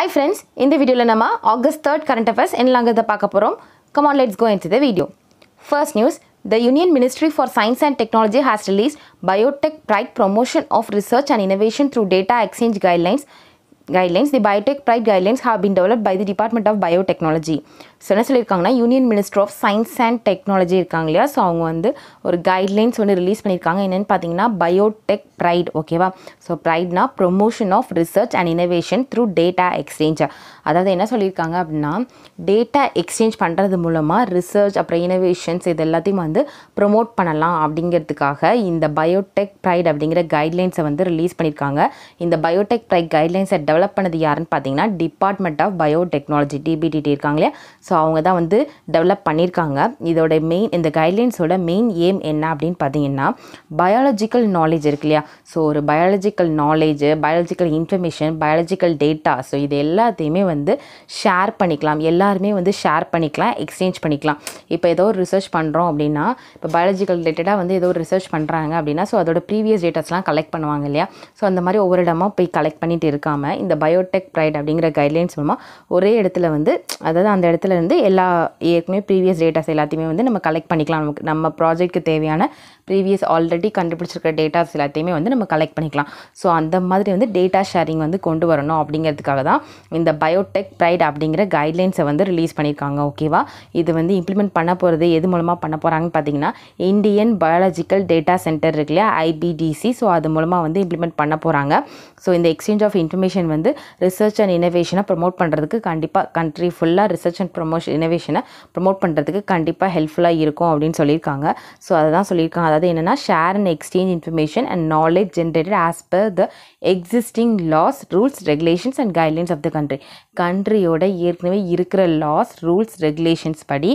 Hi friends இந்த வீடியோவில் நம்ம ஆகஸ்ட் தேர்ட் கரண்ட் அஃபேர்ஸ் என்னலாங்கிறத பார்க்க போகிறோம் come on let's go in the video first news The Union Ministry for Science and Technology has released Biotech Pride Promotion of Research and Innovation through Data Exchange Guidelines guidelines the biotech pride guidelines have been develop by the department of biotechnology so என்ன சொல்லியிருக்காங்கன்னா union minister of science and technology இருக்காங்க இல்லையா so அவங்க வந்து ஒரு guidelines வந்து release பண்ணியிருக்காங்க என்னென்னு பார்த்தீங்கன்னா பயோடெக் ப்ரைட் ஓகேவா ஸோ ப்ரைட்னா promotion of research and innovation through data exchange அதாவது என்ன சொல்லியிருக்காங்க அப்படின்னா டேட்டா எக்ஸ்சேஞ்ச் பண்ணுறது மூலமாக ரிசர்ச் அப்புறம் இனோவேஷன்ஸ் இது எல்லாத்தையும் வந்து ப்ரொமோட் பண்ணலாம் அப்படிங்கிறதுக்காக இந்த பயோடெக் ப்ரைட் அப்படிங்கிற கைட்லைன்ஸை வந்து ரிலீஸ் பண்ணியிருக்காங்க இந்த பயோடெக் ப்ரைட் கைட்லைன்ஸை டெவலப் டெவலப் பண்ணது யாருன்னு பார்த்தீங்கன்னா டிபார்ட்மெண்ட் ஆஃப் பயோடெக்னாலஜி டிபிடிடி இருக்காங்க இல்லையா ஸோ அவங்க தான் வந்து டெவலப் பண்ணியிருக்காங்க இதோட மெயின் இந்த கைட்லைன்ஸோட மெயின் ஏம் என்ன அப்படின்னு பார்த்தீங்கன்னா பயாலஜிக்கல் நாலேஜ் இருக்கு இல்லையா ஸோ ஒரு biological knowledge biological information biological data so இது எல்லாத்தையுமே வந்து ஷேர் பண்ணிக்கலாம் எல்லாருமே வந்து ஷேர் பண்ணிக்கலாம் எக்ஸ்சேஞ்ச் பண்ணிக்கலாம் இப்போ ஏதோ ஒரு ரிசர்ச் பண்ணுறோம் அப்படின்னா இப்போ பயாலஜிக்கல் ரிலேட்டடாக வந்து ஏதோ ஒரு ரிசர்ச் பண்ணுறாங்க அப்படின்னா ஸோ அதோட ப்ரீவியஸ் டேட்டாஸ்லாம் கலெக்ட் பண்ணுவாங்க இல்லையா ஸோ அந்த மாதிரி ஒவ்வொரு இடமா போய் கலெக்ட் பண்ணிட்டு இருக்காமல் இந்த பயோடெக் ப்ரைட் அப்படிங்கிற கைட்லைன்ஸ் மூலமாக ஒரே இடத்துல வந்து அதாவது அந்த இடத்துல இருந்து எல்லா ஏற்கனவே ப்ரீவியஸ் டேட்டாஸ் எல்லாத்தையுமே வந்து நம்ம கலெக்ட் பண்ணிக்கலாம் நமக்கு நம்ம ப்ராஜெக்ட்க்கு தேவையான ப்ரீவியஸ் ஆல்ரெடி கண்டுபிடிச்சிருக்கிற டேட்டாஸ் எல்லாத்தையுமே வந்து நம்ம கலெக்ட் பண்ணிக்கலாம் ஸோ அந்த மாதிரி வந்து டேட்டா ஷேரிங் வந்து கொண்டு வரணும் அப்படிங்கிறதுக்காக தான் இந்த பயோடெக் ப்ரைட் அப்படிங்கிற கைட்லைன்ஸை வந்து ரிலீஸ் பண்ணியிருக்காங்க ஓகேவா இது வந்து இம்ப்ளிமெண்ட் பண்ண போகிறது எது மூலமாக பண்ண போகிறாங்கன்னு பார்த்தீங்கன்னா இந்தியன் பயாலஜிக்கல் டேட்டா சென்டர் இருக்கு இல்லையா ஐபிடிசி ஸோ அது மூலமாக வந்து இம்ப்ளிமெண்ட் பண்ண போகிறாங்க ஸோ இந்த எக்ஸ்சேஞ்ச் ஆஃப் இன்ஃபர்மேஷன் வந்து வந்து ரிசர்ச் அண்ட் இனோவேஷனை ப்ரொமோட் பண்ணுறதுக்கு கண்டிப்பாக கண்ட்ரி ஃபுல்லாக ரிசர்ச் அண்ட் ப்ரொமோஷன் இனோவேஷனை ப்ரொமோட் பண்ணுறதுக்கு கண்டிப்பாக ஹெல்ப்ஃபுல்லாக இருக்கும் அப்படின்னு சொல்லியிருக்காங்க ஸோ அதை தான் சொல்லியிருக்காங்க அதாவது என்னென்னா share and exchange information and knowledge generated as per the existing laws rules regulations and guidelines of the country கண்ட்ரியோட ஏற்கனவே இருக்கிற லாஸ் ரூல்ஸ் ரெகுலேஷன்ஸ் படி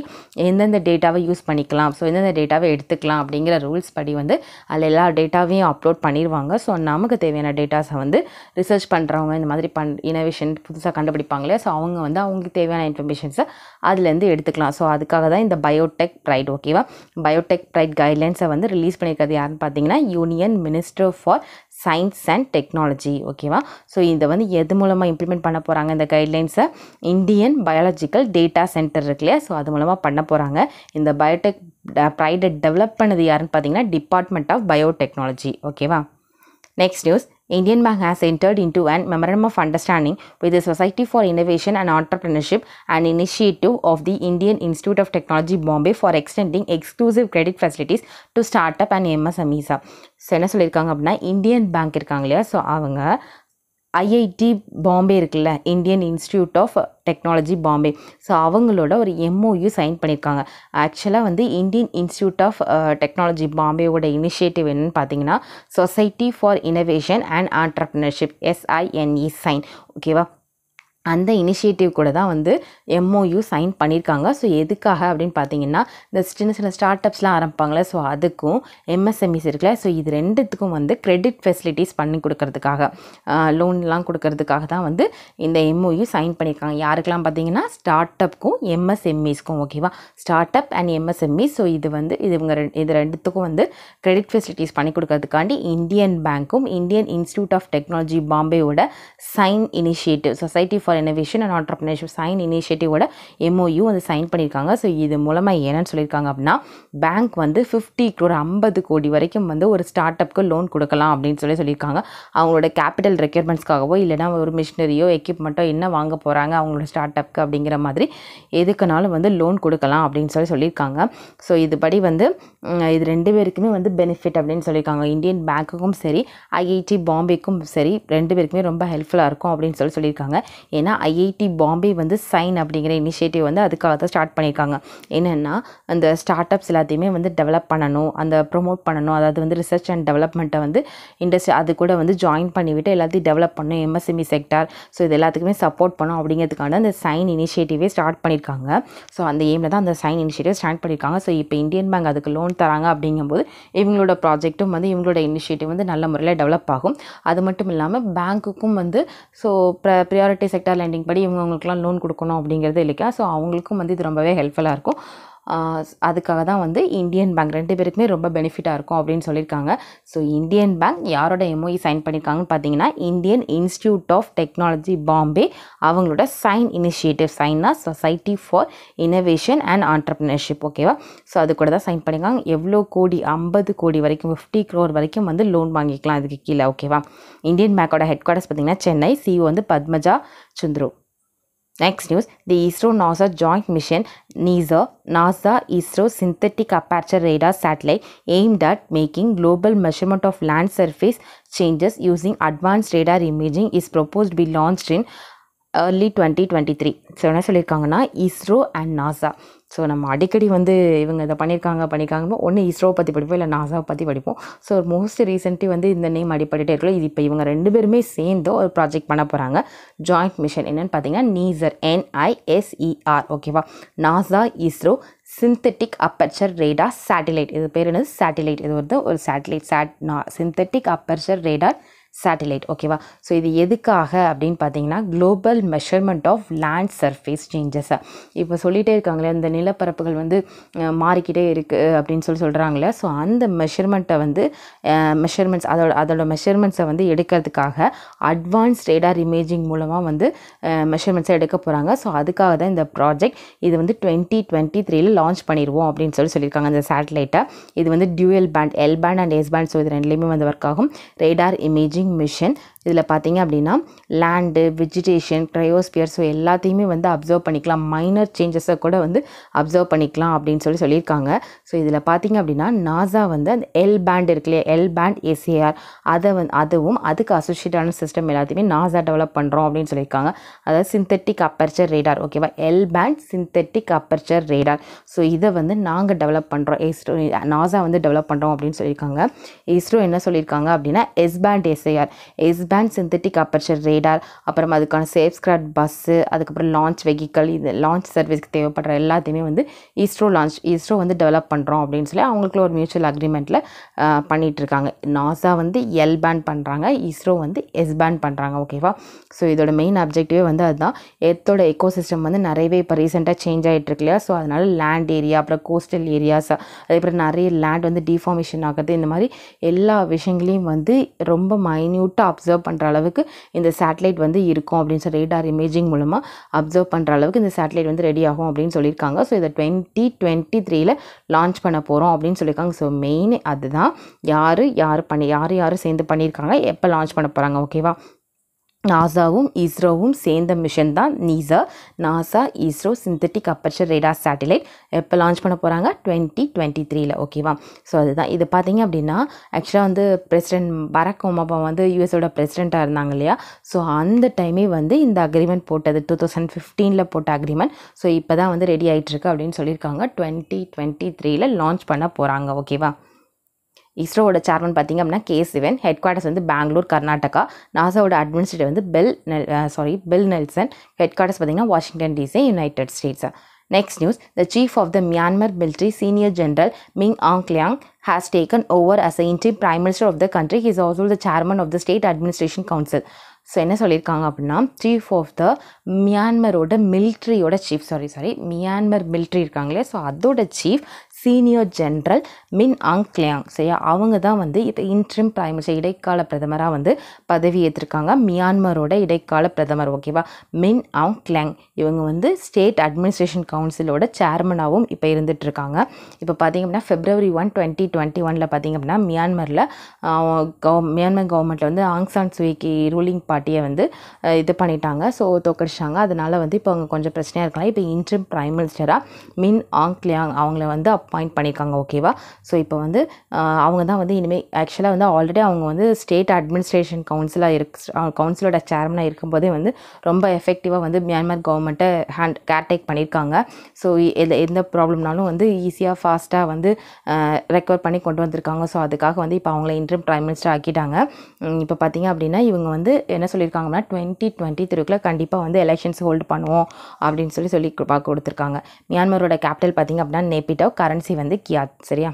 எந்தெந்த டேட்டாவை யூஸ் பண்ணிக்கலாம் ஸோ எந்தெந்த டேட்டாவை எடுத்துக்கலாம் அப்படிங்கிற ரூல்ஸ் படி வந்து அதில் எல்லா டேட்டாவையும் அப்லோட் பண்ணிடுவாங்க ஸோ நமக்கு தேவையான டேட்டாஸை வந்து ரிசர்ச் பண்ணுறவங்க இந்த மாதிரி பண் இனோவேஷன் புதுசாக கண்டுபிடிப்பாங்களே ஸோ அவங்க வந்து அவங்களுக்கு தேவையான இன்ஃபர்மேஷன்ஸை அதுலேருந்து எடுத்துக்கலாம் ஸோ அதுக்காக தான் இந்த பயோடெக் ப்ரைட் ஓகேவா பயோடெக் ப்ரைட் கைட்லைன்ஸை வந்து ரிலீஸ் பண்ணியிருக்கிறது யாருன்னு பார்த்தீங்கன்னா union minister for science and technology ஓகேவா ஸோ இதை வந்து எது மூலமாக இம்ப்ளிமெண்ட் பண்ண போகிறாங்க இந்த கைட்லைன்ஸை இந்தியன் பயாலஜிக்கல் டேட்டா சென்டர் இருக்கு இல்லையா ஸோ அது மூலமாக பண்ண போகிறாங்க இந்த பயோடெக் ப்ரைடை டெவலப் பண்ணது யாருன்னு பார்த்தீங்கன்னா டிபார்ட்மெண்ட் ஆஃப் பயோடெக்னாலஜி ஓகேவா next news Indian Bank has entered into an memorandum of understanding with the Society for Innovation and Entrepreneurship, an initiative of the Indian Institute of Technology Bombay for extending exclusive credit facilities to startup and MSMEs. So, என்ன சொல்லியிருக்காங்க அப்படின்னா Indian bank இருக்காங்க இல்லையா so அவங்க IIT Bombay இருக்குல்ல Indian institute of technology Bombay so அவங்களோட ஒரு MoU sign பண்ணியிருக்காங்க ஆக்சுவலாக வந்து Indian institute of technology பாம்பேவோட initiative என்னன்னு பார்த்தீங்கன்னா society for innovation and entrepreneurship எஸ்ஐஎன்இ sign ஓகேவா அந்த இனிஷியேட்டிவ் கூட தான் வந்து எம்ஓயு சைன் பண்ணியிருக்காங்க ஸோ எதுக்காக அப்படின்னு பார்த்தீங்கன்னா இந்த சின்ன சின்ன ஸ்டார்ட் அப்ஸ்லாம் ஆரம்பிப்பாங்களே ஸோ அதுக்கும் எம்எஸ்எம்இஸ் இருக்குல்ல ஸோ இது ரெண்டுத்துக்கும் வந்து கிரெடிட் ஃபெசிலிட்டிஸ் பண்ணி கொடுக்கறதுக்காக லோன்லாம் கொடுக்கறதுக்காக தான் வந்து இந்த எம்ஓயு சைன் பண்ணியிருக்காங்க யாருக்கெல்லாம் பார்த்தீங்கன்னா ஸ்டார்ட் அப்க்கும் எம்எஸ்எம்இஸ்க்கும் ஓகேவா start up and MSME so இது வந்து இது இவங்க இது ரெண்டுத்துக்கும் வந்து கிரெடிட் ஃபெசிலிட்டிஸ் பண்ணி கொடுக்கறதுக்காண்டி இந்தியன் பேங்க்கும் இந்தியன் இன்ஸ்டியூட் ஆஃப் டெக்னாலஜி பாம்பேவோட SINE initiative society for for innovation and entrepreneurship SINE இனிஷியேட்டிவோட எம்ஓயு வந்து சைன் பண்ணியிருக்காங்க ஸோ இது மூலமாக என்னன்னு சொல்லியிருக்காங்க அப்படின்னா பேங்க் வந்து ஃபிஃப்டி ஒரு ஐம்பது கோடி வரைக்கும் வந்து ஒரு ஸ்டார்ட் அப்க்கு லோன் கொடுக்கலாம் அப்படின்னு சொல்லி சொல்லியிருக்காங்க அவங்களோட கேபிட்டல் ரெக்யர்மெண்ட்ஸ்க்காகவோ இல்லைனா ஒரு மிஷினரியோ எக்யூப்மெண்ட்டோ என்ன வாங்க போகிறாங்க அவங்களோட ஸ்டார்ட் அப்க்கு அப்படிங்கிற மாதிரி எதுக்குனாலும் வந்து லோன் கொடுக்கலாம் அப்படின்னு சொல்லி சொல்லியிருக்காங்க ஸோ இதுபடி வந்து இது ரெண்டு பேருக்குமே வந்து பெனிஃபிட் அப்படின்னு சொல்லியிருக்காங்க இந்தியன் பேங்க்குக்கும் சரி ஐஐடி பாம்பேக்கும் சரி ரெண்டு பேருக்குமே ரொம்ப ஹெல்ப்ஃபுல்லாக இருக்கும் அப்படின்னு சொல்லி சொல்லியிருக்காங்க பார்த்தீங்கன்னா ஐஐடி பாம்பே வந்து சைன் அப்படிங்கிற இனிஷியேட்டிவ் வந்து அதுக்காக தான் ஸ்டார்ட் பண்ணியிருக்காங்க என்னென்னா அந்த ஸ்டார்ட் அப்ஸ் எல்லாத்தையுமே வந்து டெவலப் பண்ணணும் அந்த ப்ரொமோட் பண்ணணும் அதாவது வந்து ரிசர்ச் அண்ட் டெவலப்மெண்ட்டை வந்து இண்டஸ்ட்ரி அது கூட வந்து ஜாயின் பண்ணிவிட்டு எல்லாத்தையும் டெவலப் பண்ணும் எம்எஸ்எம்இ செக்டார் ஸோ இது எல்லாத்துக்குமே சப்போர்ட் பண்ணும் அப்படிங்கிறதுக்கான அந்த சைன் இனிஷியேட்டிவே ஸ்டார்ட் பண்ணியிருக்காங்க ஸோ அந்த எய்மில் தான் அந்த சைன் இனிஷியேட்டிவ் ஸ்டார்ட் பண்ணியிருக்காங்க ஸோ இப்போ இந்தியன் பேங்க் அதுக்கு லோன் தராங்க அப்படிங்கும்போது இவங்களோட ப்ராஜெக்ட்டும் வந்து இவங்களோட இனிஷியேட்டிவ் வந்து நல்ல முறையில் டெவலப் ஆகும் அது மட்டும் இல்லாமல் பேங்க்குக்கும் வந்து ஸோ ப்ர ப்ரியாரிட்டி செக்டார் ஸ்டார் லேண்டிங் படி இவங்கவுங்களுக்குலாம் லோன் கொடுக்கணும் அப்படிங்கிறது இல்லைக்கா ஸோ அவங்களுக்கும் வந்து இது ரொம்பவே ஹெல்ப்ஃபுல்லாக இருக்கும் அதுக்காக தான் வந்து இந்தியன் பேங்க் ரெண்டு பேருக்குமே ரொம்ப பெனிஃபிட்டாக இருக்கும் அப்படின்னு சொல்லியிருக்காங்க ஸோ இந்தியன் பேங்க் யாரோட எம்ஓஇ சைன் e பண்ணியிருக்காங்கன்னு பார்த்தீங்கன்னா Indian institute of technology Bombay அவங்களோட சைன் இனிஷியேட்டிவ் சைன்னா society for innovation and entrepreneurship ஓகேவா ஸோ அது கூட தான் சைன் பண்ணியிருக்காங்க எவ்வளோ கோடி ஐம்பது கோடி வரைக்கும் ஃபிஃப்டி க்ரோர் வரைக்கும் வந்து லோன் வாங்கிக்கலாம் அதுக்கு கீழே ஓகேவா இந்தியன் பேங்கோட ஹெட் குவார்ட்டர்ஸ் பார்த்திங்கன்னா சென்னை சிஓ e வந்து Padmaja Chundru Next news, the ISRO-NASA joint mission NISA, NASA ISRO synthetic aperture radar satellite aimed at making global measurement of land surface changes using advanced radar imaging is proposed to be launched in early twenty twenty three so என்ன சொல்லியிருக்காங்கன்னா ISRO and NASA so நம்ம அடிக்கடி வந்து இவங்க இதை பண்ணியிருக்காங்க பண்ணியிருக்காங்க ஒன்று இஸ்ரோவை பற்றி படிப்போம் இல்லை நாசாவை பற்றி படிப்போம் ஸோ மோஸ்ட் ரீசெண்ட்லி வந்து இந்த நேம் அடிப்படையிட்டே இருக்கலாம் இது இப்போ இவங்க ரெண்டு பேருமே சேர்ந்து ஒரு ப்ராஜெக்ட் பண்ண போகிறாங்க ஜாயிண்ட் மிஷன் என்னென்னு பார்த்தீங்கன்னா நீசர் என்ஐஎஸ்இஆர் ஓகேவா NASA ISRO synthetic aperture radar satellite இது பேர் என்னது சேட்டிலைட் இது வந்து ஒரு சேட்டிலைட் சேட் நா சிந்தட்டிக் அப்பர்ச்சர் ரேடார் சேட்டிலைட் ஓகேவா ஸோ இது எதுக்காக அப்படின்னு பார்த்தீங்கன்னா global measurement of land surface சேஞ்சஸை இப்போ சொல்லிகிட்டே இருக்காங்களே அந்த நிலப்பரப்புகள் வந்து மாறிக்கிட்டே இருக்குது அப்படின்னு சொல்லி சொல்கிறாங்களே ஸோ அந்த மெஷர்மெண்ட்டை வந்து மெஷர்மெண்ட்ஸ் அதோட அதோட மெஷர்மெண்ட்ஸை வந்து எடுக்கிறதுக்காக அட்வான்ஸ் ரேடார் இமேஜிங் மூலமாக வந்து மெஷர்மெண்ட்ஸை எடுக்க போகிறாங்க ஸோ அதுக்காக தான் இந்த ப்ராஜெக்ட் இது வந்து டுவெண்ட்டி டுவெண்ட்டி த்ரீல லான்ச் பண்ணிடுவோம் அப்படின்னு சொல்லி சொல்லியிருக்காங்க அந்த சேட்டலைட்டை இது வந்து dual band L band and S band so இது ரெண்டுலேயுமே வந்து ஒர்க் ஆகும் ரேடார் இமேஜிங் washing machine இதில் பார்த்தீங்க அப்படின்னா லேண்டு வெஜிடேஷன் க்ரையோஸ்பியர் ஸோ எல்லாத்தையுமே வந்து அப்சர்வ் பண்ணிக்கலாம் மைனர் சேஞ்சஸை கூட வந்து அப்சர்வ் பண்ணிக்கலாம் அப்படின்னு சொல்லி சொல்லியிருக்காங்க ஸோ இதில் பார்த்தீங்க அப்படின்னா நாசா வந்து அந்த எல் பேண்ட் இருக்குல்லையா எல் பேண்ட் ஏசிஆர் அதை வந்து அதுவும் அதுக்கு அசோசியேட்டான சிஸ்டம் எல்லாத்தையுமே நாசா டெவலப் பண்ணுறோம் அப்படின்னு சொல்லியிருக்காங்க அதாவது சிந்தட்டிக் அப்பர்ச்சர் ரேடார் ஓகேவா L band synthetic aperture radar so இதை வந்து நாங்கள் டெவலப் பண்ணுறோம் இஸ்ரோ நாசா வந்து டெவலப் பண்ணுறோம் அப்படின்னு சொல்லியிருக்காங்க இஸ்ரோ என்ன சொல்லியிருக்காங்க அப்படின்னா S band SAR S advanced synthetic aperture radar அப்புறம் அதுக்கான சேஃப் ஸ்கிராட் பஸ்ஸு அதுக்கப்புறம் லான்ச் வெஹிக்கல் இது லான்ச் சர்வீஸ்க்கு தேவைப்படுற எல்லாத்தையுமே வந்து இஸ்ரோ லான்ச் இஸ்ரோ வந்து டெவலப் பண்ணுறோம் அப்படின்னு சொல்லி அவங்களுக்குள்ள ஒரு மியூச்சுவல் அக்ரிமெண்ட்டில் பண்ணிகிட்ருக்காங்க நாசா வந்து எல் பேண்ட் பண்ணுறாங்க இஸ்ரோ வந்து எஸ் பேண்ட் பண்ணுறாங்க ஓகேவா ஸோ இதோட மெயின் அப்ஜெக்டிவே வந்து அதுதான் எர்த்தோட எக்கோ சிஸ்டம் வந்து நிறையவே இப்போ ரீசெண்டாக சேஞ்ச் ஆகிட்டு இருக்கு இல்லையா ஸோ அதனால் லேண்ட் ஏரியா அப்புறம் கோஸ்டல் ஏரியாஸ் அதுக்கப்புறம் நிறைய லேண்ட் வந்து டிஃபார்மேஷன் ஆகுது இந்த மாதிரி எல்லா விஷயங்களையும் வந்து ரொம்ப மைன்யூட்டாக அப்சர்வ் பண்ணுற அளவுக்கு இந்த சேட்டலைட் வந்து இருக்கும் அப்படின்னு சொல்லி ரேடார் இமேஜிங் மூலமாக அப்சர்வ் பண்ணுற அளவுக்கு இந்த சேட்டலைட் வந்து ரெடி ஆகும் அப்படின்னு சொல்லியிருக்காங்க ஸோ இதை டுவெண்ட்டி டுவெண்ட்டி த்ரீல லான்ச் பண்ண போகிறோம் அப்படின்னு சொல்லியிருக்காங்க ஸோ மெயின் அதுதான் யார் யார் பண்ணி யார் யார் சேர்ந்து பண்ணியிருக்காங்க எப்போ லான்ச் பண்ண போகிறாங்க ஓகேவா நாசாவும் இஸ்ரோவும் சேர்ந்த மிஷன் தான் NISAR NASA ISRO synthetic aperture radar satellite எப்போ லான்ச் பண்ண போகிறாங்க டுவெண்ட்டி டுவெண்ட்டி த்ரீல ஓகேவா ஸோ அதுதான் இது பார்த்திங்க அப்படின்னா ஆக்சுவலாக வந்து பிரசிடென்ட் பராக் ஒமாபா வந்து யூஎஸோட பிரசிடெண்ட்டாக இருந்தாங்க இல்லையா ஸோ அந்த டைமே வந்து இந்த அக்ரிமெண்ட் போட்டது டூ தௌசண்ட் ஃபிஃப்டீனில் போட்ட அக்ரிமெண்ட் ஸோ இப்போ தான் வந்து ரெடி ஆகிட்டுருக்கு அப்படின்னு சொல்லியிருக்காங்க டுவெண்ட்டி டுவெண்ட்டி த்ரீல லான்ச் பண்ண போகிறாங்க ஓகேவா இஸ்ரோவோட சேர்மன் பார்த்திங்க அப்படின்னா கே சிவன் ஹெட் குவார்டர்ஸ் வந்து பெங்களூர் கர்நாடகா நாசாவோட அட்மினிஸ்ட்ரேட்டர் வந்து Bill Nel sorry Bill Nelson headquarters பார்த்திங்கன்னா Washington DC United States next news the chief of the Myanmar military senior general Min Aung Hlaing, has taken over as the prime minister of the country country. Also the chairman of the state administration council so என்ன சொல்லியிருக்காங்க அப்படின்னா chief of the மியான்மரோட மிலிட்ரியோட chief sorry sorry Myanmar military இருக்காங்களே so அதோட chief senior general Min Aung கிளியாங் சரியா அவங்க தான் வந்து இப்போ இன்ட்ரிம் பிரைம் மினிஸ்டர் இடைக்கால பிரதமராக வந்து பதவி ஏற்றிருக்காங்க மியான்மரோட இடைக்கால பிரதமர் ஓகேவா மின் ஆங் கிளியாங் இவங்க வந்து ஸ்டேட் அட்மினிஸ்ட்ரேஷன் கவுன்சிலோட சேர்மனாகவும் இப்போ இருந்துகிட்ருக்காங்க இப்போ பார்த்திங்க அப்படின்னா ஃபெப்ரவரி ஒன் டுவெண்ட்டி டுவெண்ட்டி ஒனில் பார்த்திங்க அப்படின்னா மியான்மரில் கவ மியான்மர் கவர்மெண்ட்டில் வந்து ஆங்சான் சுயிக்கி ரூலிங் பார்ட்டியை வந்து இது பண்ணிட்டாங்க ஸோ தோக்கடிச்சாங்க அதனால் வந்து இப்போ அவங்க கொஞ்சம் பிரச்சனையாக இருக்கலாம் இப்போ இன்ட்ரிம் பிரைம் மினிஸ்டராக மின் ஆங் கிளியாங் அவங்கள வந்து அப் அப்பாயிண்ட் பண்ணியிருக்காங்க ஓகேவா ஸோ இப்போ வந்து அவங்க தான் வந்து இனிமேல் ஆக்சுவலாக வந்து ஆல்ரெடி அவங்க வந்து ஸ்டேட் அட்மினிஸ்ட்ரேஷன் கவுன்சிலாக இருக்கு கவுன்சிலோட சேர்மனாக இருக்கும்போதே வந்து ரொம்ப எஃபெக்டிவாக வந்து மியான்மர் கவர்மெண்ட்டை ஹேண்ட் கேர்டேக் பண்ணியிருக்காங்க ஸோ எது எந்த ப்ராப்ளம்னாலும் வந்து ஈஸியாக ஃபாஸ்ட்டாக வந்து ரெக்கவர் பண்ணி கொண்டு வந்திருக்காங்க ஸோ அதுக்காக வந்து இப்போ அவங்கள இன்ட்ரம் ப்ரைம் மினிஸ்டர் ஆக்கிட்டாங்க இப்போ பார்த்திங்க அப்படின்னா இவங்க வந்து என்ன சொல்லியிருக்காங்கன்னா டுவெண்ட்டி டுவெண்ட்டி த்ரீக்குள்ளே கண்டிப்பாக வந்து எலெக்ஷன்ஸ் ஹோல்டு பண்ணுவோம் அப்படின்னு சொல்லி சொல்லி கொடுத்துருக்காங்க மியான்மரோட கேபிட்டல் பார்த்திங்க அப்படின்னா நேபிட்டோ கரண்ட் கரன்சி வந்து கியாத் சரியா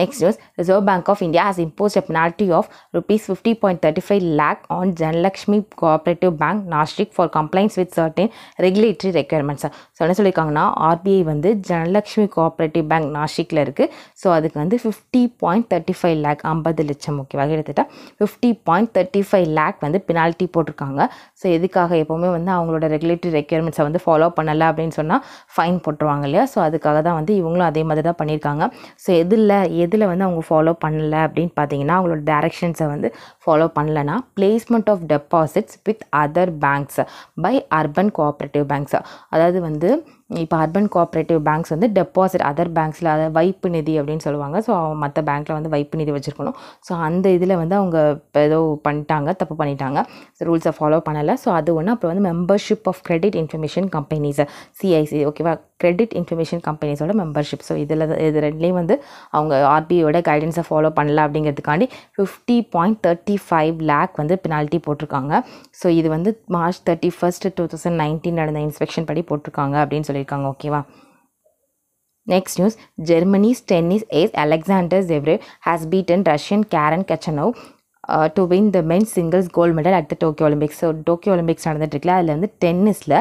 next reserve bank of Reserve Bank of India has of rupees fifty point thirty five lakh on Janalakshmi Cooperative Bank Nashik for compliance with certain regulatory requirements. So என்ன சொல்லியிருக்காங்கன்னா ஆர்பிஐ வந்து ஜனலக்ஷ்மி cooperative bank நாஷிக்கில் இருக்குது so அதுக்கு வந்து fifty point thirty five lakh ஐம்பது லட்சம் ஓகேவாக எடுத்துகிட்டா fifty point thirty five lakh வந்து பெனால்ட்டி போட்டிருக்காங்க ஸோ எதுக்காக எப்போவுமே வந்து அவங்களோட ரெகுலேட்டரி ரெக்யர்மெண்ட்ஸை வந்து ஃபாலோ பண்ணலை அப்படின்னு சொன்னால் ஃபைன் போட்டுருவாங்க இல்லையா ஸோ அதுக்காக தான் வந்து இவங்களும் அதே மாதிரி தான் பண்ணியிருக்காங்க ஸோ எதில் எதில் வந்து அவங்க ஃபாலோ பண்ணலை அப்படின்னு பார்த்தீங்கன்னா அவங்களோட டேரெக்ஷன்ஸை வந்து ஃபாலோ பண்ணலைனா placement of deposits with other banks by urban cooperative banks அதாவது வந்து இப்போ அர்பன் கோஆப்ரேட்டிவ் பேங்க்ஸ் வந்து டெபாசிட் அதர் பேங்க்ஸில் அதை வைப்பு நிதி அப்படின்னு சொல்லுவாங்க ஸோ மற்ற பேங்க்கில் வந்து வைப்பு நிதி வச்சுருக்கணும் ஸோ அந்த இதில் வந்து அவங்க இப்போ ஏதோ பண்ணிட்டாங்க தப்பு பண்ணிட்டாங்க ரூல்ஸை ஃபாலோ பண்ணலை ஸோ அது ஒன்று அப்புறம் வந்து membership of credit information companies CIC ஓகேவா கிரெடிட் இன்ஃபர்மேஷன் கம்பெனிஸோட மெம்பர்ஷிப் ஸோ இதில் இது ரெண்டுலேயும் வந்து அவங்க ஆர்பிஐயோட கைடன்ஸை ஃபாலோ பண்ணல அப்படிங்கிறதுக்காண்டி fifty point thirty five lakh வந்து பெனால்ட்டி போட்டிருக்காங்க ஸோ இது வந்து March thirty first two thousand nineteen நடந்த இன்ஸ்பெக்ஷன் படி போட்டிருக்காங்க அப்படின்னு சொல்லி சொல்லியிருக்காங்க ஓகேவா next news Germany's tennis ace Alexander Zverev has beaten Russian Karen Khachanov to win the men's singles gold medal at the Tokyo Olympics so Tokyo Olympics நடந்துட்டுருக்குல்ல அதில் வந்து டென்னிஸில்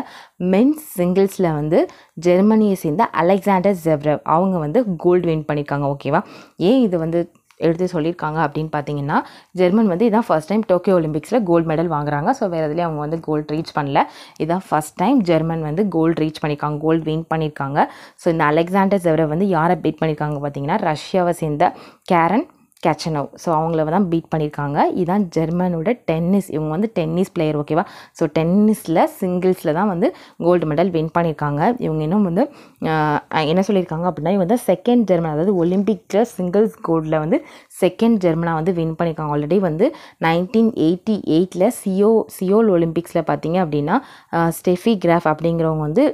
மென்ஸ் சிங்கிள்ஸில் வந்து ஜெர்மனியை சேர்ந்த அலெக்சாண்டர் ஜெவ்ரவ் அவங்க வந்து கோல்டு வின் பண்ணியிருக்காங்க ஓகேவா ஏன் இது வந்து எடுத்து சொல்லியிருக்காங்க அப்படின்னு பார்த்தீங்கன்னா ஜெர்மன் வந்து இதான் ஃபஸ்ட் டைம் டோக்கியோ ஒலிம்பிக்ஸில் கோல்டு மெடல் வாங்குறாங்க ஸோ வேறு எதுலேயும் அவங்க வந்து கோல்டு ரீச் பண்ணல இதான் ஃபஸ்ட் டைம் ஜெர்மன் வந்து கோல்டு ரீச் பண்ணியிருக்காங்க கோல்டு வின் பண்ணியிருக்காங்க ஸோ இந்த அலெக்சாண்டர் செவரை வந்து யாரை பீட் பண்ணியிருக்காங்க பார்த்தீங்கன்னா ரஷ்யாவை சேர்ந்த கேரன் கேச்சனவ் ஸோ அவங்கள தான் பீட் பண்ணியிருக்காங்க இதுதான் ஜெர்மனோட டென்னிஸ் இவங்க வந்து டென்னிஸ் பிளேயர் ஓகேவா ஸோ டென்னிஸில் சிங்கிள்ஸில் தான் வந்து கோல்டு மெடல் வின் பண்ணியிருக்காங்க இவங்க இன்னும் வந்து என்ன சொல்லியிருக்காங்க அப்படின்னா இவங்க வந்து செகண்ட் ஜெர்மன் அதாவது ஒலிம்பிக்கில் சிங்கிள்ஸ் கோல்டில் வந்து செகண்ட் ஜெர்மனாக வந்து வின் பண்ணியிருக்காங்க ஆல்ரெடி வந்து நைன்டீன் எயிட்டி எயிட்டில் சியோ சியோல் ஒலிம்பிக்ஸில் பார்த்தீங்க அப்படின்னா ஸ்டெஃபி கிராஃப் அப்படிங்கிறவங்க வந்து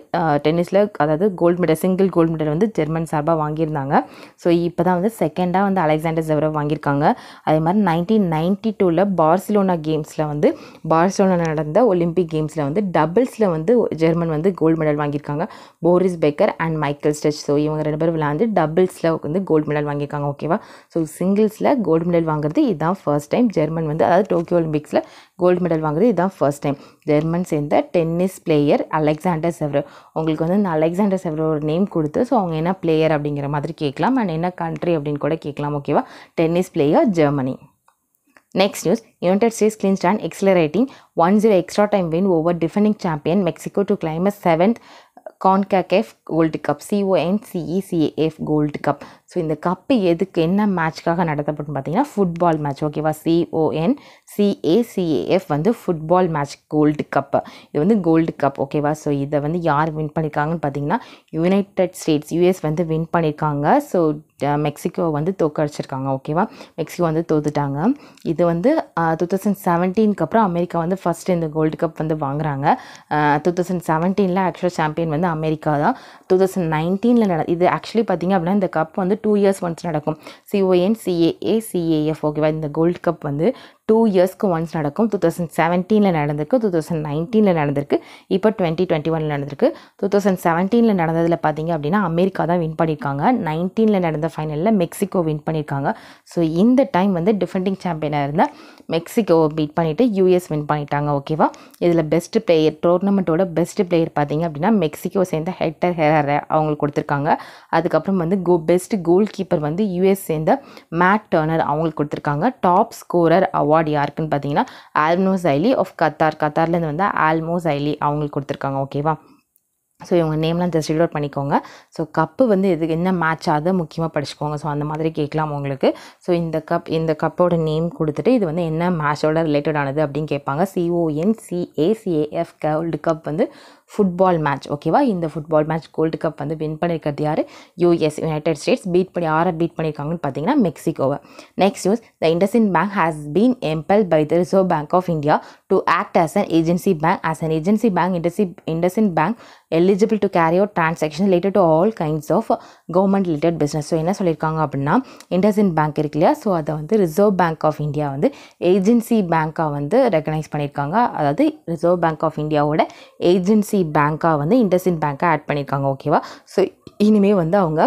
டென்னிஸில் அதாவது gold medal single gold medal வந்து ஜெர்மன் சார்பாக வாங்கியிருந்தாங்க ஸோ இப்போ தான் வந்து செகண்டாக வந்து அலெக்சாண்டர் ஜெவரோ வாங்கியிருக்காங்க அதே மாதிரி நைன்டீன் நைன்டி டூவில் பார்சிலோனா கேம்ஸில் வந்து பார்சிலோனா நடந்த ஒலிம்பிக் கேம்ஸில் வந்து டபுள்ஸில் வந்து ஜெர்மன் வந்து கோல்டு மெடல் வாங்கியிருக்காங்க Boris Becker and Michael Stich so இவங்க ரெண்டு பேரும் விளாண்டு டபுள்ஸில் வந்து கோல்டு மெடல் வாங்கியிருக்காங்க ஓகேவா ஸோ சிங்கிள்ஸில் கோல்டு மெடல் வாங்குறது இதுதான் ஃபர்ஸ்ட் டைம் ஜெர்மன் வந்து அதாவது டோக்கியோ ஒலிம்பிக்ஸில் கோல்டு மெடல் வாங்குறது இதுதான் ஃபர்ஸ்ட் டைம் ஜெர்மன் சேர்ந்த டென்னிஸ் பிளேயர் அலெக்சாண்டர் செவ்ரோ உங்களுக்கு வந்து இந்த அலெக்சாண்டர் செவ்ரோ ஒரு நேம் கொடுத்து ஸோ அவங்க என்ன பிளேயர் அப்படிங்கிற மாதிரி கேட்கலாம் அண்ட் என்ன கண்ட்ரி அப்படின்னு கூட கேட்கலாம் ஓகேவா tennis player Germany Next news United States clinched accelerating one zero extra time win over over champion champion Mexico to climb a seventh CONCACAF gold cup CON CECAF gold cup so இந்த cup எதுக்கு என்ன மேட்ச்க்காக நடத்தப்படும் பார்த்தீங்கன்னா football match ஓகேவா CON CACAF வந்து football match gold cup இது வந்து கோல்டு கப் ஓகேவா ஸோ இதை வந்து யார் வின் பண்ணியிருக்காங்கன்னு பார்த்தீங்கன்னா யுனைடெட் ஸ்டேட்ஸ் யூஎஸ் வந்து வின் பண்ணியிருக்காங்க ஸோ மெக்சிகோ வந்து தோக்கடிச்சிருக்காங்க ஓகேவா மெக்சிகோ வந்து தோத்துட்டாங்க இது வந்து டூ தௌசண்ட் செவன்டீனுக்கு அப்புறம் அமெரிக்கா வந்து ஃபஸ்ட் இந்த கோல்டு கப் வந்து வாங்குறாங்க டூ தௌசண்ட் செவன்டீனில் ஆக்சுவலாக சாம்பியன் வந்து அமெரிக்கா தான் டூ தௌசண்ட் நைன்டீனில் நட இது ஆக்சுவலி பார்த்திங்க அப்படின்னா இந்த கப் வந்து டூ இயர்ஸ் ஒன்ஸ் நடக்கும் சிஓஎன் சிஏஏ சிஏஎஃப் ஓகேவா இந்த கோல்டு கப் வந்து டூ இயர்ஸ்க்கு ஒன்ஸ் நடக்கும் டூ தௌசண்ட் செவன்டீனில் நடந்திருக்கு டூ தௌசண்ட் நைன்டீனில் நடந்திருக்கு இப்போ டுவெண்ட்டி டுவெண்ட்டி ஒனில் நடந்திருக்கு டூ தௌசண்ட் செவன்டீனில் நடந்ததில் பார்த்தீங்க அப்படின்னா அமெரிக்கா தான் வின் பண்ணியிருக்காங்க நைன்டீனில் நடந்த ஃபைனலில் மெக்சிகோ வின் பண்ணியிருக்காங்க ஸோ இந்த டைம் வந்து டிஃபெண்டிங் சாம்பியனாக இருந்த மெக்சிகோ பீட் பண்ணிவிட்டு யூஎஸ் வின் பண்ணிட்டாங்க ஓகேவா இதில் பெஸ்ட் பிளேயர் டோர்னமெண்ட்டோட பெஸ்ட் பிளேயர் பார்த்தீங்க அப்படின்னா மெக்சிகோ சேர்ந்த ஹெட்டர் ஹெரர் அவங்களுக்கு கொடுத்துருக்காங்க அதுக்கப்புறம் வந்து கோ பெஸ்ட் கோல் கீப்பர் வந்து யூஎஸ் சேர்ந்த மேட் டர்னர் அவங்களுக்கு கொடுத்துருக்காங்க டாப் ஸ்கோரர் அவார்ட் அவார்டு யாருக்குன்னு பார்த்தீங்கன்னா ஆல்மோஸ் ஐலி ஆஃப் கத்தார் கத்தார்லேருந்து வந்து ஆல்மோஸ் ஐலி அவங்களுக்கு கொடுத்துருக்காங்க ஓகேவா ஸோ இவங்க நேம்லாம் ஜஸ்ட் ரீட் அவுட் பண்ணிக்கோங்க ஸோ கப்பு வந்து இதுக்கு என்ன மேட்ச் ஆகுது முக்கியமாக படிச்சுக்கோங்க ஸோ அந்த மாதிரி கேட்கலாம் உங்களுக்கு ஸோ இந்த கப் இந்த கப்போட நேம் கொடுத்துட்டு இது வந்து என்ன மேட்சோட ரிலேட்டடானது அப்படின்னு கேட்பாங்க சிஓஎன் சிஏசிஏஎஃப் கேர்ல்டு கப் வந்து ஃபுட்பால் மேட்ச் ஓகேவா இந்த ஃபுட்பால் மேட்ச் கோல்டு கப் வந்து வின் பண்ணியிருக்கிறது யார் யூஎஸ் யுனைடெட் ஸ்டேட்ஸ் பீட் பண்ணி யாரை பீட் பண்ணியிருக்காங்கன்னு பார்த்தீங்கன்னா மெக்சிகோவை next news the IndusInd bank has been empanelled by the reserve bank of India to act as an agency bank as an agency bank Indus IndusInd bank eligible to carry out transaction related to all kinds of government related business so என்ன சொல்லியிருக்காங்க அப்படின்னா IndusInd bank இருக்கு இல்லையா so அதை வந்து reserve bank of India வந்து agency பேங்க்காக வந்து ரெக்கனைஸ் பண்ணியிருக்காங்க அதாவது ரிசர்வ் பேங்க் ஆஃப் இந்தியாவோட ஏஜென்சி பேங்க்காக வந்து இண்டஸ்இன் பேங்க்கை ஆட் பண்ணியிருக்காங்க ஓகேவா ஸோ இனிமேல் வந்து அவங்க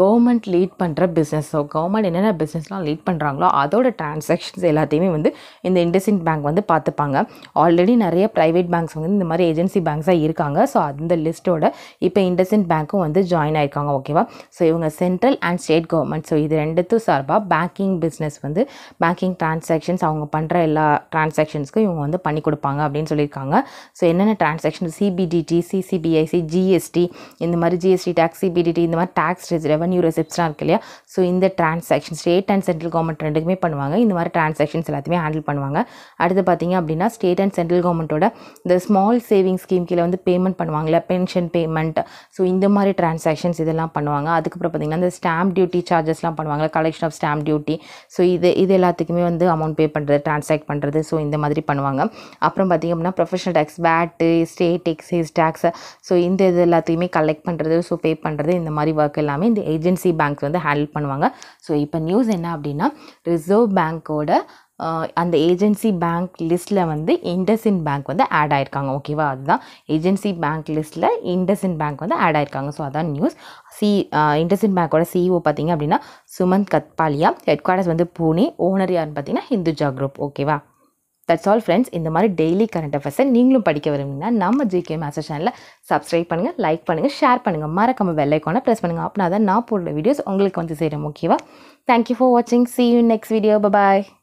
கவர்மெண்ட் லீட் பண்ணுற பிஸ்னஸ் ஸோ கவர்மெண்ட் என்னென்ன பிஸ்னஸ்லாம் லீட் பண்ணுறாங்களோ அதோட ட்ரான்சாக்ஷன்ஸ் எல்லாத்தையுமே வந்து இந்த இண்டஸ்இன் பேங்க் வந்து பார்த்துப்பாங்க ஆல்ரெடி நிறைய ப்ரைவேட் பேங்க்ஸ் வந்து இந்த மாதிரி ஏஜென்சி பேங்க்ஸாக இருக்காங்க ஸோ அந்த லிஸ்ட்டோட இப்போ இண்டஸ்இன் பேங்க்கும் வந்து ஜாயின் ஆயிருக்காங்க ஓகேவா ஸோ இவங்க central and state government so இது ரெண்டுத்தும் சார்பாக பேங்கிங் பிஸ்னஸ் வந்து பேங்கிங் ட்ரான்சாக்ஷன்ஸ் அவங்க பண்ணுற எல்லா ட்ரான்சாக்ஷன்ஸ்க்கும் இவங்க வந்து பண்ணி கொடுப்பாங்க அப்படின்னு சொல்லியிருக்காங்க ஸோ என்னென்ன ட்ரான்சாக்ஷன் சிபிடிடி சிசிபிஐசி ஜிஎஸ்டி இந்த மாதிரி ஜிஎஸ்டி டேக்ஸ் சிபிடிடி இந்த மாதிரி டேக்ஸ் ரெசிடென்ட் ரெவன்யூ ரெசிப்ட்ஸ்லாம் இருக்கு இல்லையா ஸோ இந்த transaction state and central government ரெண்டுக்குமே பண்ணுவாங்க இந்த மாதிரி ட்ரான்சாக்ஷன்ஸ் எல்லாத்தையுமே ஹேண்டில் பண்ணுவாங்க அடுத்து பார்த்திங்க அப்படின்னா ஸ்டேட் அண்ட் சென்ட்ரல் கவர்மெண்ட்டோட இந்த ஸ்மால் சேவிங் ஸ்கீம் கீழே வந்து பேமெண்ட் பண்ணுவாங்கள்ல பென்ஷன் பேமெண்ட் ஸோ இந்த மாதிரி ட்ரான்சாக்ஷன்ஸ் இதெல்லாம் பண்ணுவாங்க அதுக்கப்புறம் பார்த்திங்கன்னா இந்த ஸ்டாம்ப் டியூட்டி சார்ஜஸ்லாம் பண்ணுவாங்க collection of stamp duty so இது இது எல்லாத்துக்குமே வந்து அமௌண்ட் பே பண்ணுறது டிரான்சாக்ட் பண்ணுறது ஸோ இந்த மாதிரி பண்ணுவாங்க அப்புறம் பார்த்திங்க அப்படின்னா professional tax paid state excise tax so இந்த இது எல்லாத்தையுமே கலெக்ட் பண்ணுறது ஸோ பே பண்ணுறது இந்த மாதிரி ஒர்க் எல்லாமே இந்த ஏஜென்சி பேங்க்ஸ் வந்து ஹேண்டில் பண்ணுவாங்க ஸோ இப்போ நியூஸ் என்ன அப்படின்னா ரிசர்வ் பேங்க்கோட அந்த ஏஜென்சி பேங்க் லிஸ்ட்டில் வந்து இண்டஸ்இன் பேங்க் வந்து ஆட் ஆயிருக்காங்க ஓகேவா அதுதான் ஏஜென்சி பேங்க் லிஸ்ட்டில் இண்டஸ்இன் பேங்க் வந்து ஆட் ஆயிருக்காங்க ஸோ அதான் நியூஸ் சி இண்டஸ்இன் பேங்க்கோட சிஇஓ பார்த்தீங்க அப்படின்னா சுமந்த் கத்பாலியா ஹெட் வந்து புனே ஓனர் யார்னு பார்த்தீங்கன்னா ஹிந்துஜா குரூப் ஓகேவா தட்ஸ் ஆல் ஃப்ரெண்ட்ஸ் இந்த மாதிரி டெய்லி கரண்ட் அஃபேர்ஸை நீங்களும் படிக்க விரும்புங்கன்னா நம்ம ஜிகே மேசர் சேனலில் சப்ஸ்கிரைப் பண்ணுங்கள் லைக் பண்ணுங்கள் ஷேர் பண்ணுங்கள் மறக்காமல் வெள்ளைக்கான ப்ரெஸ் பண்ணுங்கள் அப்படின்னா தான் நான் போடுற வீடியோஸ் உங்களுக்கு வந்து செய்கிறேன் ஓகேவா தேங்க்யூ ஃபார் வாட்சிங் see you next video bye